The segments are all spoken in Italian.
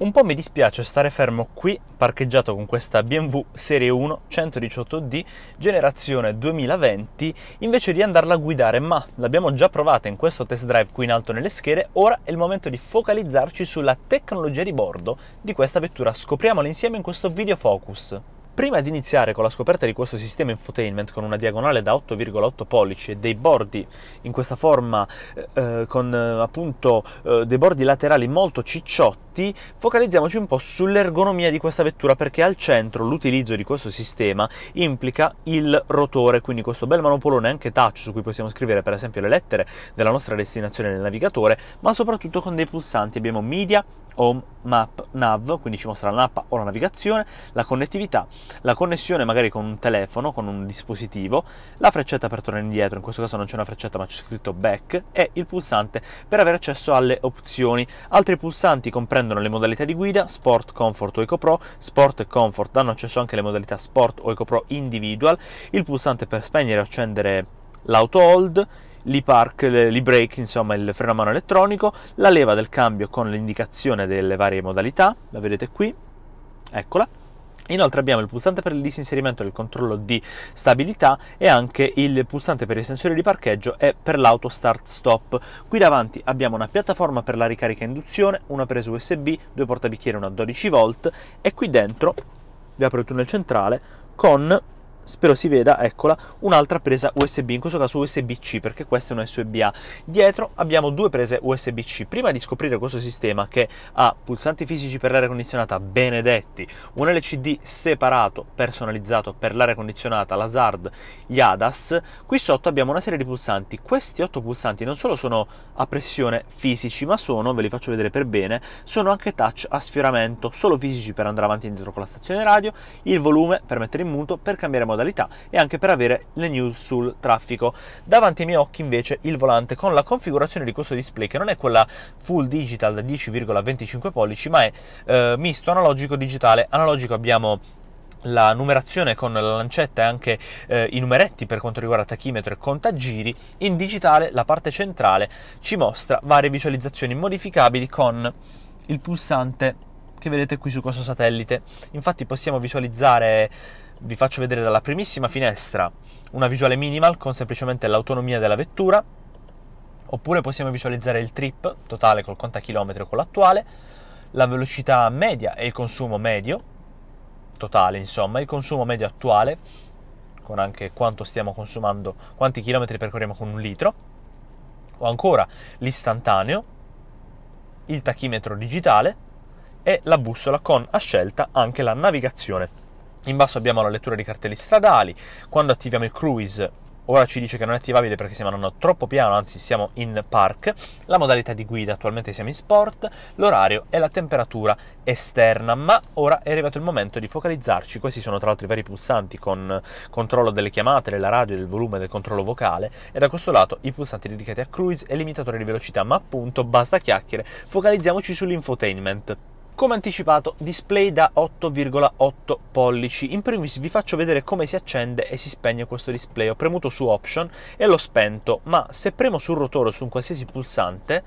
Un po' mi dispiace stare fermo qui, parcheggiato con questa BMW Serie 1 118D generazione 2020, invece di andarla a guidare, ma l'abbiamo già provata in questo test drive qui in alto nelle schede, ora è il momento di focalizzarci sulla tecnologia di bordo di questa vettura. Scopriamola insieme in questo video focus. Prima di iniziare con la scoperta di questo sistema infotainment con una diagonale da 8,8 pollici e dei bordi in questa forma eh, eh con eh, appunto eh, dei bordi laterali molto cicciotti, focalizziamoci un po' sull'ergonomia di questa vettura perché al centro l'utilizzo di questo sistema implica il rotore, quindi questo bel manopolone anche touch su cui possiamo scrivere per esempio le lettere della nostra destinazione nel navigatore, ma soprattutto con dei pulsanti abbiamo media, Home Map Nav, quindi ci mostra la mappa o la navigazione, la connettività, la connessione magari con un telefono, con un dispositivo, la freccetta per tornare indietro, in questo caso non c'è una freccetta ma c'è scritto back, e il pulsante per avere accesso alle opzioni. Altri pulsanti comprendono le modalità di guida, Sport, Comfort o Eco Pro, Sport e Comfort danno accesso anche alle modalità Sport o Eco Pro individual, il pulsante per spegnere o accendere l'auto hold, l'e-park, l'e-brake, insomma il freno a mano elettronico, la leva del cambio con l'indicazione delle varie modalità, la vedete qui, eccola, Inoltre abbiamo il pulsante per il disinserimento del controllo di stabilità e anche il pulsante per i sensori di parcheggio e per l'auto start stop. Qui davanti abbiamo una piattaforma per la ricarica induzione, una presa USB, due portabicchiere, una 12 v e qui dentro vi apro il tunnel centrale con spero si veda, eccola, un'altra presa USB, in questo caso USB-C perché questa è una USB-A. Dietro abbiamo due prese USB-C. Prima di scoprire questo sistema che ha pulsanti fisici per l'aria condizionata benedetti, un LCD separato personalizzato per l'aria condizionata, la SARD, gli ADAS, qui sotto abbiamo una serie di pulsanti. Questi otto pulsanti non solo sono a pressione fisici, ma sono, ve li faccio vedere per bene, sono anche touch a sfioramento, solo fisici per andare avanti e indietro con la stazione radio, il volume per mettere in muto, per cambiare modo modalità e anche per avere le news sul traffico. Davanti ai miei occhi invece il volante con la configurazione di questo display che non è quella full digital da 10,25 pollici ma è eh, misto analogico digitale. Analogico abbiamo la numerazione con la lancetta e anche eh, i numeretti per quanto riguarda tachimetro e contagiri, in digitale la parte centrale ci mostra varie visualizzazioni modificabili con il pulsante che vedete qui su questo satellite. Infatti possiamo visualizzare vi faccio vedere dalla primissima finestra una visuale minimal con semplicemente l'autonomia della vettura, oppure possiamo visualizzare il trip totale col contachilometro o con l'attuale, la velocità media e il consumo medio, totale insomma, il consumo medio attuale, con anche quanto stiamo consumando, quanti chilometri percorriamo con un litro, o ancora l'istantaneo, il tachimetro digitale e la bussola con a scelta anche la navigazione. In basso abbiamo la lettura dei cartelli stradali, quando attiviamo il cruise ora ci dice che non è attivabile perché stiamo andando troppo piano, anzi siamo in park, la modalità di guida attualmente siamo in sport, l'orario e la temperatura esterna, ma ora è arrivato il momento di focalizzarci, questi sono tra l'altro i vari pulsanti con controllo delle chiamate, della radio, del volume, del controllo vocale e da questo lato i pulsanti dedicati a cruise e limitatore di velocità, ma appunto basta chiacchiere, focalizziamoci sull'infotainment. Come anticipato, display da 8,8 pollici. In primis vi faccio vedere come si accende e si spegne questo display. Ho premuto su Option e l'ho spento, ma se premo sul rotore o su un qualsiasi pulsante,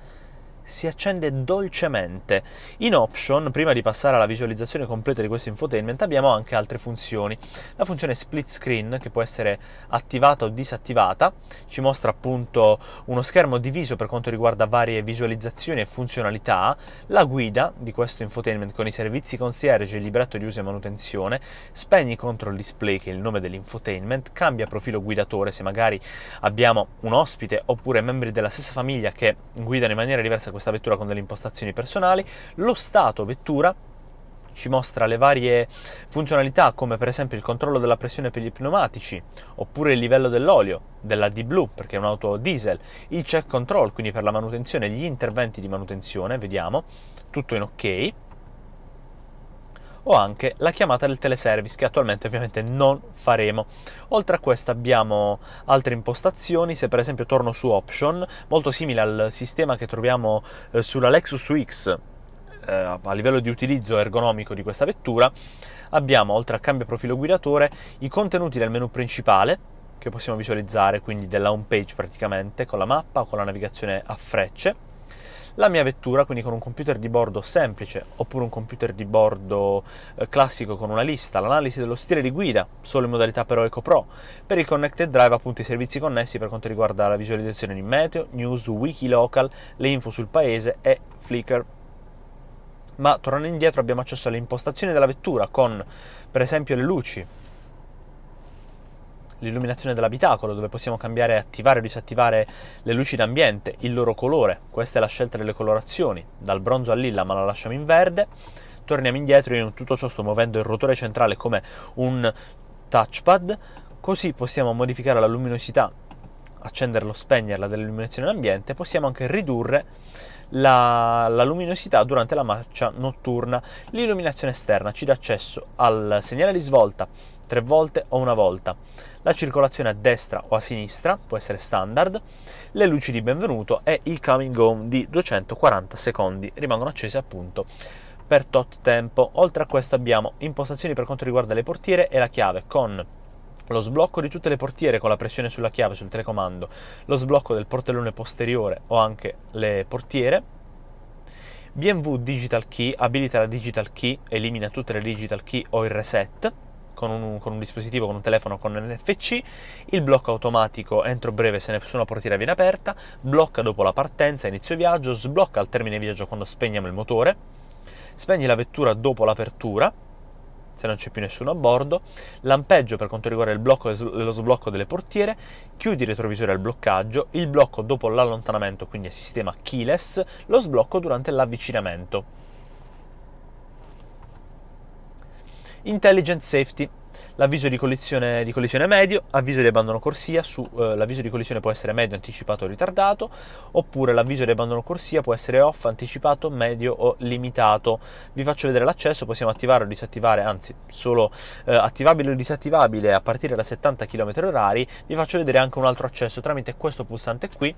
si accende dolcemente. In option, prima di passare alla visualizzazione completa di questo infotainment, abbiamo anche altre funzioni. La funzione split screen, che può essere attivata o disattivata, ci mostra appunto uno schermo diviso per quanto riguarda varie visualizzazioni e funzionalità, la guida di questo infotainment con i servizi concierge, il libretto di uso e manutenzione, spegni control display, che è il nome dell'infotainment, cambia profilo guidatore se magari abbiamo un ospite oppure membri della stessa famiglia che guidano in maniera diversa questo questa vettura con delle impostazioni personali, lo stato vettura ci mostra le varie funzionalità come per esempio il controllo della pressione per gli pneumatici oppure il livello dell'olio della D-Blue perché è un'auto diesel, il check control quindi per la manutenzione, gli interventi di manutenzione, vediamo, tutto in ok o anche la chiamata del teleservice che attualmente ovviamente non faremo. Oltre a questa abbiamo altre impostazioni, se per esempio torno su Option, molto simile al sistema che troviamo eh, sulla Lexus UX eh, a livello di utilizzo ergonomico di questa vettura, abbiamo oltre a cambio profilo guidatore i contenuti del menu principale che possiamo visualizzare, quindi della home page praticamente con la mappa o con la navigazione a frecce la mia vettura, quindi con un computer di bordo semplice oppure un computer di bordo eh, classico con una lista, l'analisi dello stile di guida, solo in modalità però Eco Pro, per il Connected Drive appunto i servizi connessi per quanto riguarda la visualizzazione di meteo, news, wiki local, le info sul paese e Flickr ma tornando indietro abbiamo accesso alle impostazioni della vettura con per esempio le luci, l'illuminazione dell'abitacolo dove possiamo cambiare attivare o disattivare le luci d'ambiente, il loro colore, questa è la scelta delle colorazioni, dal bronzo al lilla ma la lasciamo in verde, torniamo indietro e in tutto ciò sto muovendo il rotore centrale come un touchpad, così possiamo modificare la luminosità, accenderla o spegnerla dell'illuminazione d'ambiente, possiamo anche ridurre la, la, luminosità durante la marcia notturna. L'illuminazione esterna ci dà accesso al segnale di svolta tre volte o una volta, la circolazione a destra o a sinistra, può essere standard, le luci di benvenuto e il coming home di 240 secondi, rimangono accese appunto per tot tempo. Oltre a questo abbiamo impostazioni per quanto riguarda le portiere e la chiave con lo sblocco di tutte le portiere con la pressione sulla chiave sul telecomando, lo sblocco del portellone posteriore o anche le portiere. BMW Digital Key abilita la Digital Key, elimina tutte le Digital Key o il reset con un, con un, dispositivo, con un telefono, con NFC, il blocco automatico entro breve se nessuna portiera viene aperta, blocca dopo la partenza, inizio viaggio, sblocca al termine viaggio quando spegniamo il motore, spegni la vettura dopo l'apertura, se non c'è più nessuno a bordo, lampeggio per quanto riguarda il blocco e lo sblocco delle portiere, chiudi il retrovisore al bloccaggio, il blocco dopo l'allontanamento, quindi è sistema keyless, lo sblocco durante l'avvicinamento. Intelligent Safety, l'avviso di collisione, di collisione medio, avviso di abbandono corsia, su, eh, l'avviso di collisione può essere medio, anticipato o ritardato, oppure l'avviso di abbandono corsia può essere off, anticipato, medio o limitato. Vi faccio vedere l'accesso, possiamo attivare o disattivare, anzi solo eh, attivabile o disattivabile a partire da 70 km h vi faccio vedere anche un altro accesso tramite questo pulsante qui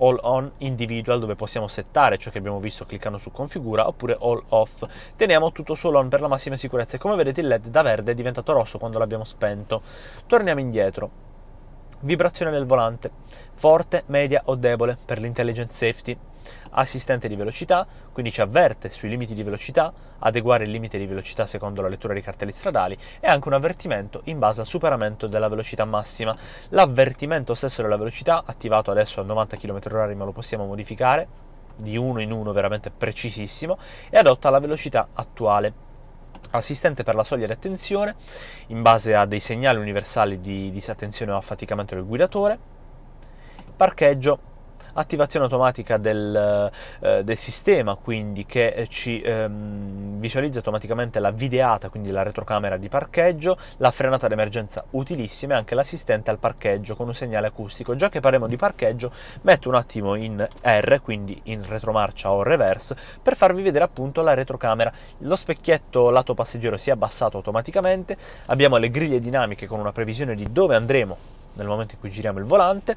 all on individual dove possiamo settare ciò che abbiamo visto cliccando su configura oppure all off. Teniamo tutto su all on per la massima sicurezza e come vedete il led da verde è diventato rosso quando l'abbiamo spento. Torniamo indietro. Vibrazione del volante, forte, media o debole per l'intelligent safety assistente di velocità, quindi ci avverte sui limiti di velocità, adeguare il limite di velocità secondo la lettura dei cartelli stradali e anche un avvertimento in base al superamento della velocità massima. L'avvertimento stesso della velocità, attivato adesso a 90 km/h, ma lo possiamo modificare di uno in uno veramente precisissimo e adotta la velocità attuale assistente per la soglia di attenzione in base a dei segnali universali di disattenzione o affaticamento del guidatore, parcheggio attivazione automatica del, eh, del sistema, quindi che eh, ci ehm, visualizza automaticamente la videata, quindi la retrocamera di parcheggio, la frenata d'emergenza utilissima e anche l'assistente al parcheggio con un segnale acustico. Già che parliamo di parcheggio, metto un attimo in R, quindi in retromarcia o reverse, per farvi vedere appunto la retrocamera. Lo specchietto lato passeggero si è abbassato automaticamente, abbiamo le griglie dinamiche con una previsione di dove andremo nel momento in cui giriamo il volante,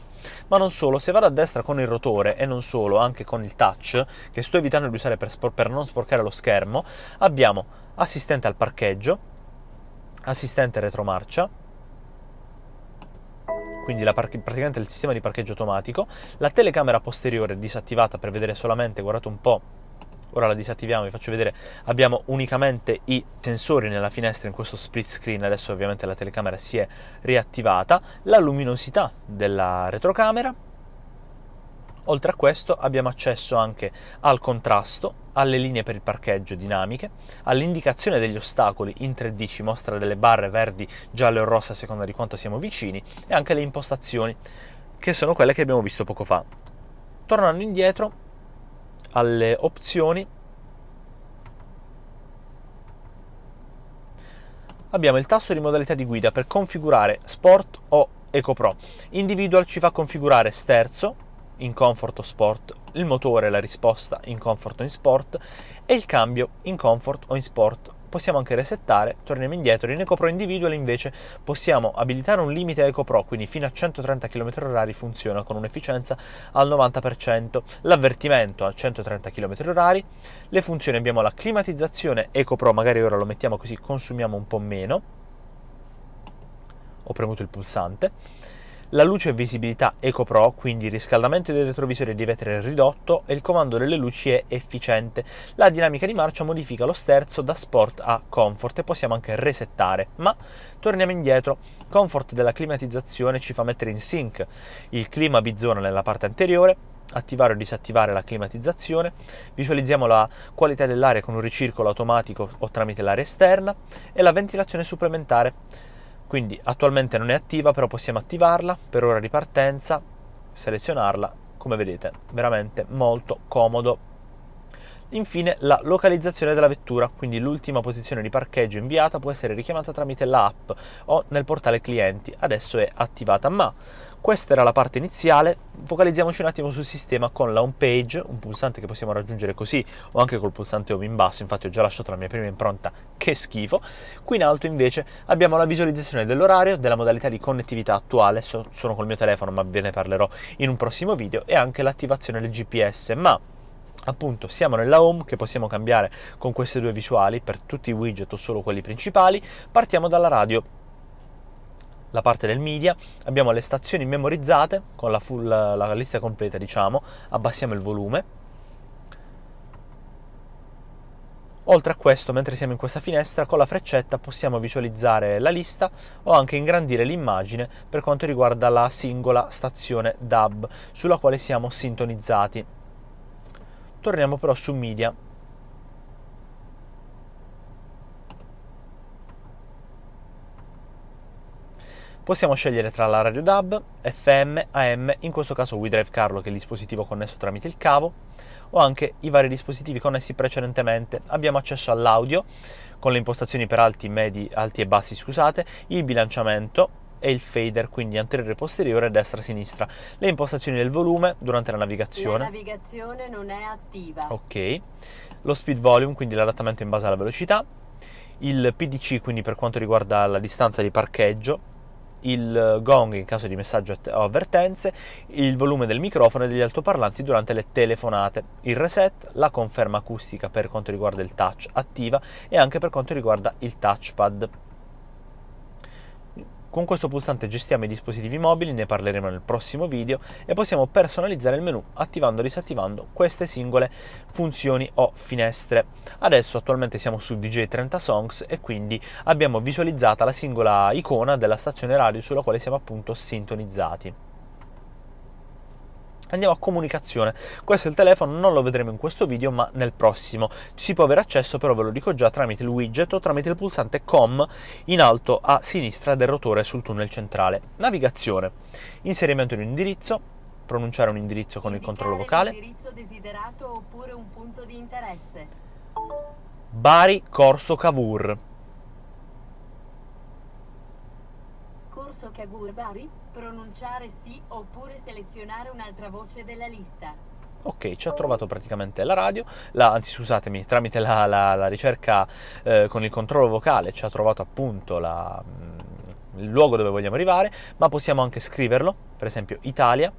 ma non solo, se vado a destra con il rotore e non solo, anche con il touch, che sto evitando di usare per, spor- per non sporcare lo schermo, abbiamo assistente al parcheggio, assistente retromarcia, quindi par- praticamente il sistema di parcheggio automatico, la telecamera posteriore disattivata per vedere solamente, guardate un po', ora la disattiviamo vi faccio vedere abbiamo unicamente i sensori nella finestra in questo split screen adesso ovviamente la telecamera si è riattivata la luminosità della retrocamera oltre a questo abbiamo accesso anche al contrasto alle linee per il parcheggio dinamiche, all'indicazione degli ostacoli in 3D ci mostra delle barre verdi, gialle o rosse a seconda di quanto siamo vicini e anche le impostazioni che sono quelle che abbiamo visto poco fa. Tornando indietro alle opzioni abbiamo il tasto di modalità di guida per configurare Sport o EcoPro. Individual ci fa configurare sterzo in Comfort o Sport, il motore, la risposta in Comfort o in Sport e il cambio in Comfort o in Sport possiamo anche resettare, torniamo indietro, in EcoPro Individual invece possiamo abilitare un limite EcoPro, quindi fino a 130 km/h funziona con un'efficienza al 90%, l'avvertimento a 130 km/h, le funzioni abbiamo la climatizzazione EcoPro, magari ora lo mettiamo così consumiamo un po' meno, ho premuto il pulsante, la luce e visibilità EcoPro, quindi il riscaldamento del retrovisore di vetro è ridotto e il comando delle luci è efficiente. La dinamica di marcia modifica lo sterzo da sport a comfort e possiamo anche resettare, ma torniamo indietro. Comfort della climatizzazione ci fa mettere in sync il clima bizzona nella parte anteriore, attivare o disattivare la climatizzazione, visualizziamo la qualità dell'aria con un ricircolo automatico o tramite l'aria esterna e la ventilazione supplementare quindi attualmente non è attiva, però possiamo attivarla per ora di partenza, selezionarla, come vedete, veramente molto comodo Infine la localizzazione della vettura, quindi l'ultima posizione di parcheggio inviata può essere richiamata tramite la app o nel portale clienti, adesso è attivata, ma questa era la parte iniziale, focalizziamoci un attimo sul sistema con la home page, un pulsante che possiamo raggiungere così o anche col pulsante home in basso, infatti ho già lasciato la mia prima impronta, che schifo. Qui in alto invece abbiamo la visualizzazione dell'orario, della modalità di connettività attuale, sono col mio telefono ma ve ne parlerò in un prossimo video, e anche l'attivazione del GPS, ma appunto siamo nella home che possiamo cambiare con queste due visuali per tutti i widget o solo quelli principali partiamo dalla radio la parte del media, abbiamo le stazioni memorizzate con la, full, la, lista completa diciamo, abbassiamo il volume, Oltre a questo, mentre siamo in questa finestra, con la freccetta possiamo visualizzare la lista o anche ingrandire l'immagine per quanto riguarda la singola stazione DAB sulla quale siamo sintonizzati. Torniamo però su media. Possiamo scegliere tra la radio DAB, FM, AM, in questo caso WeDrive Carlo che è il dispositivo connesso tramite il cavo, o anche i vari dispositivi connessi precedentemente. Abbiamo accesso all'audio, con le impostazioni per alti, medi, alti e bassi, scusate, il bilanciamento, e il fader, quindi anteriore e posteriore, destra e sinistra. Le impostazioni del volume durante la navigazione. La navigazione non è attiva. Ok. Lo speed volume, quindi l'adattamento in base alla velocità. Il PDC, quindi per quanto riguarda la distanza di parcheggio, il gong in caso di messaggio o avvertenze, il volume del microfono e degli altoparlanti durante le telefonate, il reset, la conferma acustica per quanto riguarda il touch attiva e anche per quanto riguarda il touchpad. Con questo pulsante gestiamo i dispositivi mobili, ne parleremo nel prossimo video, e possiamo personalizzare il menu attivando e disattivando queste singole funzioni o finestre. Adesso attualmente siamo su DJ30 Songs e quindi abbiamo visualizzata la singola icona della stazione radio sulla quale siamo appunto sintonizzati. Andiamo a comunicazione. Questo è il telefono, non lo vedremo in questo video, ma nel prossimo. Si può avere accesso, però ve lo dico già, tramite il widget o tramite il pulsante COM in alto a sinistra del rotore sul tunnel centrale. Navigazione. Inserimento di un indirizzo, pronunciare un indirizzo con il controllo vocale. indirizzo desiderato oppure un punto di interesse. Bari Corso Cavour. che Kabur Bari, pronunciare sì oppure selezionare un'altra voce della lista. Ok, ci ha trovato praticamente la radio, la, anzi scusatemi, tramite la, la, la ricerca eh, con il controllo vocale ci ha trovato appunto mm, il luogo dove vogliamo arrivare, ma possiamo anche scriverlo, per esempio Italia,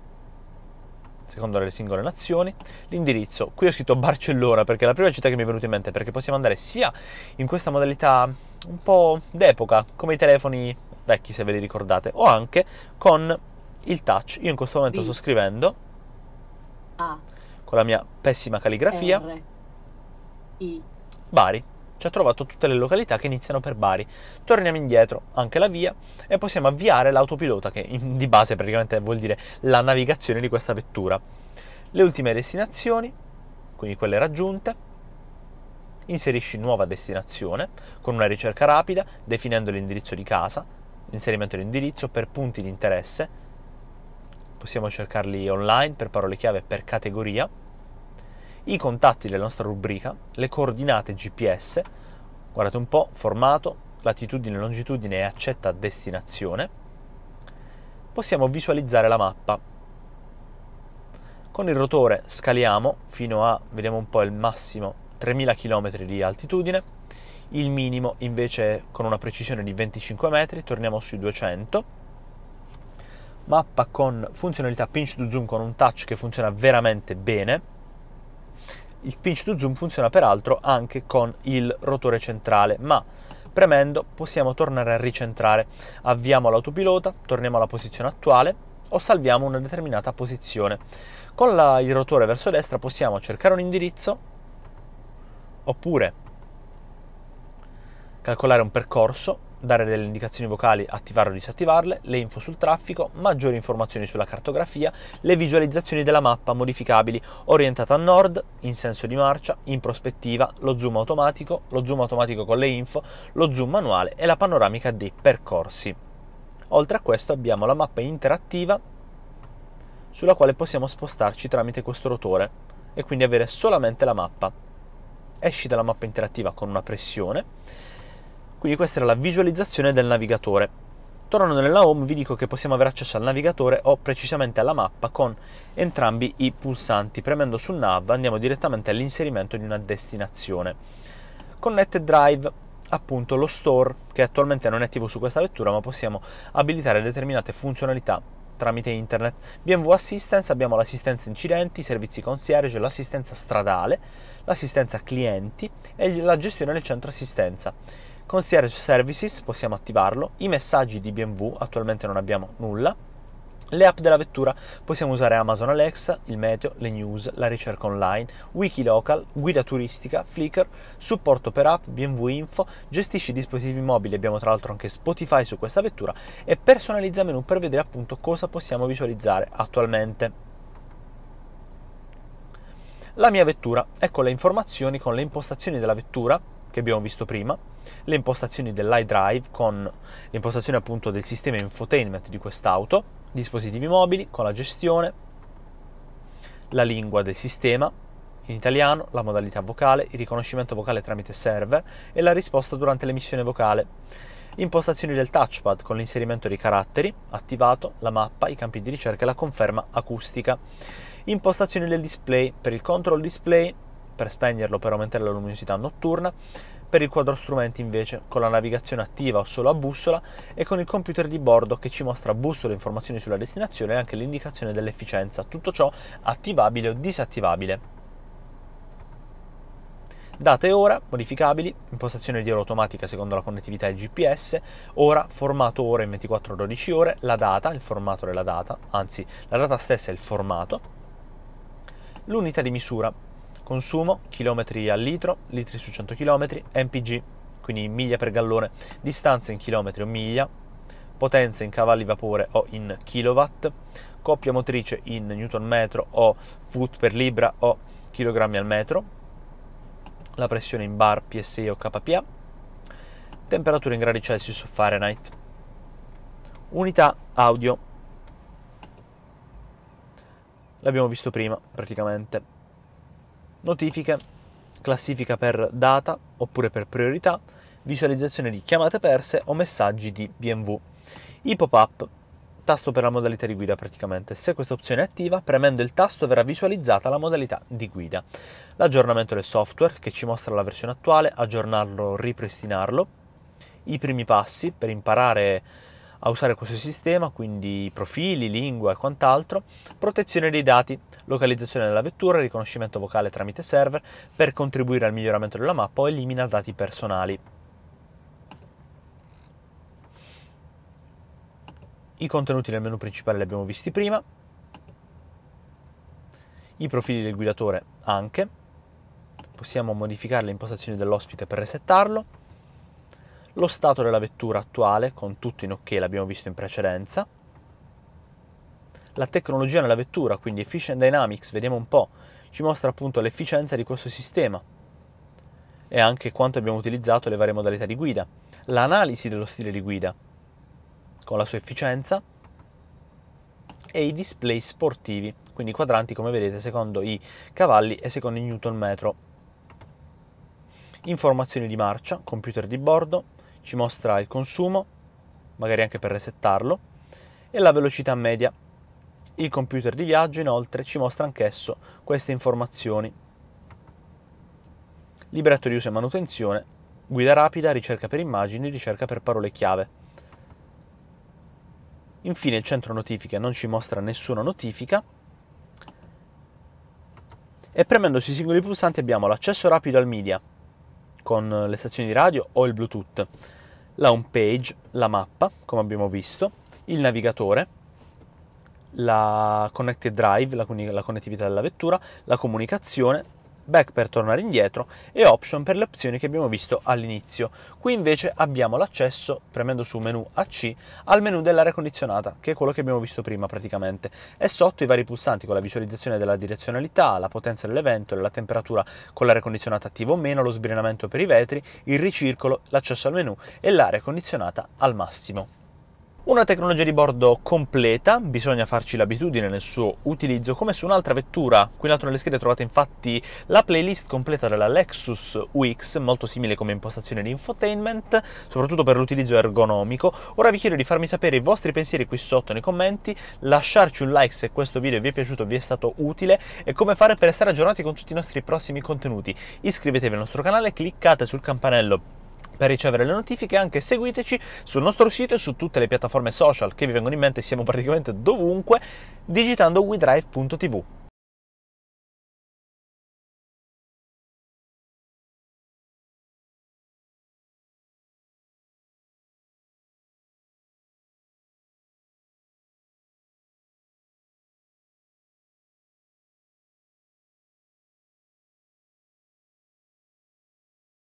secondo le singole nazioni. L'indirizzo, qui ho scritto Barcellona perché è la prima città che mi è venuta in mente, perché possiamo andare sia in questa modalità un po' d'epoca, come i telefoni vecchi se ve li ricordate, o anche con il touch. Io in questo momento B. sto scrivendo A. con la mia pessima calligrafia. R. I. Bari. Ci ha trovato tutte le località che iniziano per Bari. Torniamo indietro, anche la via, e possiamo avviare l'autopilota, che in, di base praticamente vuol dire la navigazione di questa vettura. Le ultime destinazioni, quindi quelle raggiunte, inserisci nuova destinazione con una ricerca rapida definendo l'indirizzo di casa, l'inserimento di indirizzo, per punti di interesse, possiamo cercarli online per parole chiave per categoria, i contatti della nostra rubrica, le coordinate GPS, guardate un po', formato, latitudine, longitudine e accetta destinazione, possiamo visualizzare la mappa. Con il rotore scaliamo fino a, vediamo un po' il massimo, 3000 km di altitudine, il minimo invece con una precisione di 25 metri, torniamo sui 200. Mappa con funzionalità pinch to zoom con un touch che funziona veramente bene. Il pinch to zoom funziona peraltro anche con il rotore centrale, ma premendo possiamo tornare a ricentrare. Avviamo l'autopilota, torniamo alla posizione attuale o salviamo una determinata posizione. Con la, il rotore verso destra possiamo cercare un indirizzo oppure calcolare un percorso, dare delle indicazioni vocali, attivarle o disattivarle, le info sul traffico, maggiori informazioni sulla cartografia, le visualizzazioni della mappa modificabili orientata a nord, in senso di marcia, in prospettiva, lo zoom automatico, lo zoom automatico con le info, lo zoom manuale e la panoramica dei percorsi. Oltre a questo abbiamo la mappa interattiva sulla quale possiamo spostarci tramite questo rotore e quindi avere solamente la mappa. Esci dalla mappa interattiva con una pressione quindi questa era la visualizzazione del navigatore. Tornando nella home vi dico che possiamo avere accesso al navigatore o precisamente alla mappa con entrambi i pulsanti. Premendo su nav andiamo direttamente all'inserimento di una destinazione. Connected Drive appunto lo store che attualmente non è attivo su questa vettura ma possiamo abilitare determinate funzionalità tramite internet. BMW Assistance abbiamo l'assistenza incidenti, i servizi concierge, l'assistenza stradale, l'assistenza clienti e la gestione del centro assistenza. Concierge Services possiamo attivarlo, i messaggi di BMW attualmente non abbiamo nulla, le app della vettura possiamo usare Amazon Alexa, il meteo, le news, la ricerca online, Wikilocal, guida turistica, Flickr, supporto per app, BMW Info, gestisci dispositivi mobili, abbiamo tra l'altro anche Spotify su questa vettura e personalizza menu per vedere appunto cosa possiamo visualizzare attualmente. La mia vettura, ecco le informazioni con le impostazioni della vettura che abbiamo visto prima, le impostazioni dell'iDrive con l'impostazione appunto del sistema infotainment di quest'auto, dispositivi mobili con la gestione, la lingua del sistema in italiano, la modalità vocale, il riconoscimento vocale tramite server e la risposta durante l'emissione vocale. Impostazioni del touchpad con l'inserimento dei caratteri, attivato, la mappa, i campi di ricerca e la conferma acustica. Impostazioni del display per il control display, per spegnerlo per aumentare la luminosità notturna, per il quadro strumenti invece con la navigazione attiva o solo a bussola e con il computer di bordo che ci mostra bussola, informazioni sulla destinazione e anche l'indicazione dell'efficienza, tutto ciò attivabile o disattivabile. Date e ora modificabili, impostazione di ora automatica secondo la connettività e GPS, ora formato ora in 24-12 ore, la data, il formato della data, anzi la data stessa è il formato, l'unità di misura, Consumo, chilometri al litro, litri su 100 km, MPG, quindi miglia per gallone, distanza in chilometri o miglia, potenza in cavalli vapore o in kilowatt, coppia motrice in newton metro o foot per libra o chilogrammi al metro, la pressione in bar PSI o KPA, temperatura in gradi Celsius o Fahrenheit, unità audio. L'abbiamo visto prima praticamente notifiche, classifica per data oppure per priorità, visualizzazione di chiamate perse o messaggi di BMW. I pop-up, tasto per la modalità di guida praticamente. Se questa opzione è attiva, premendo il tasto verrà visualizzata la modalità di guida. L'aggiornamento del software che ci mostra la versione attuale, aggiornarlo, ripristinarlo. I primi passi per imparare a usare questo sistema, quindi profili, lingua e quant'altro, protezione dei dati, localizzazione della vettura, riconoscimento vocale tramite server per contribuire al miglioramento della mappa o elimina dati personali. I contenuti nel menu principale li abbiamo visti prima, i profili del guidatore anche, possiamo modificare le impostazioni dell'ospite per resettarlo lo stato della vettura attuale, con tutto in ok l'abbiamo visto in precedenza, la tecnologia nella vettura, quindi Efficient Dynamics, vediamo un po', ci mostra appunto l'efficienza di questo sistema e anche quanto abbiamo utilizzato le varie modalità di guida, l'analisi dello stile di guida con la sua efficienza e i display sportivi, quindi i quadranti come vedete secondo i cavalli e secondo il Newton metro. Informazioni di marcia, computer di bordo, ci mostra il consumo, magari anche per resettarlo, e la velocità media. Il computer di viaggio inoltre ci mostra anch'esso queste informazioni. Libretto di uso e manutenzione, guida rapida, ricerca per immagini, ricerca per parole chiave. Infine il centro notifiche non ci mostra nessuna notifica. E premendo sui singoli pulsanti abbiamo l'accesso rapido al media, con le stazioni di radio o il Bluetooth, la home page, la mappa, come abbiamo visto, il navigatore, la connected drive, la, la connettività della vettura, la comunicazione back per tornare indietro e option per le opzioni che abbiamo visto all'inizio. Qui invece abbiamo l'accesso, premendo su menu AC, al menu dell'aria condizionata, che è quello che abbiamo visto prima praticamente, È sotto i vari pulsanti con la visualizzazione della direzionalità, la potenza dell'evento, la temperatura con l'aria condizionata attiva o meno, lo sbrinamento per i vetri, il ricircolo, l'accesso al menu e l'aria condizionata al massimo. Una tecnologia di bordo completa, bisogna farci l'abitudine nel suo utilizzo come su un'altra vettura. Qui in alto nelle schede trovate infatti la playlist completa della Lexus UX, molto simile come impostazione di infotainment, soprattutto per l'utilizzo ergonomico. Ora vi chiedo di farmi sapere i vostri pensieri qui sotto nei commenti, lasciarci un like se questo video vi è piaciuto, vi è stato utile e come fare per stare aggiornati con tutti i nostri prossimi contenuti. Iscrivetevi al nostro canale, cliccate sul campanello per ricevere le notifiche anche seguiteci sul nostro sito e su tutte le piattaforme social che vi vengono in mente, siamo praticamente dovunque, digitando WeDrive.tv.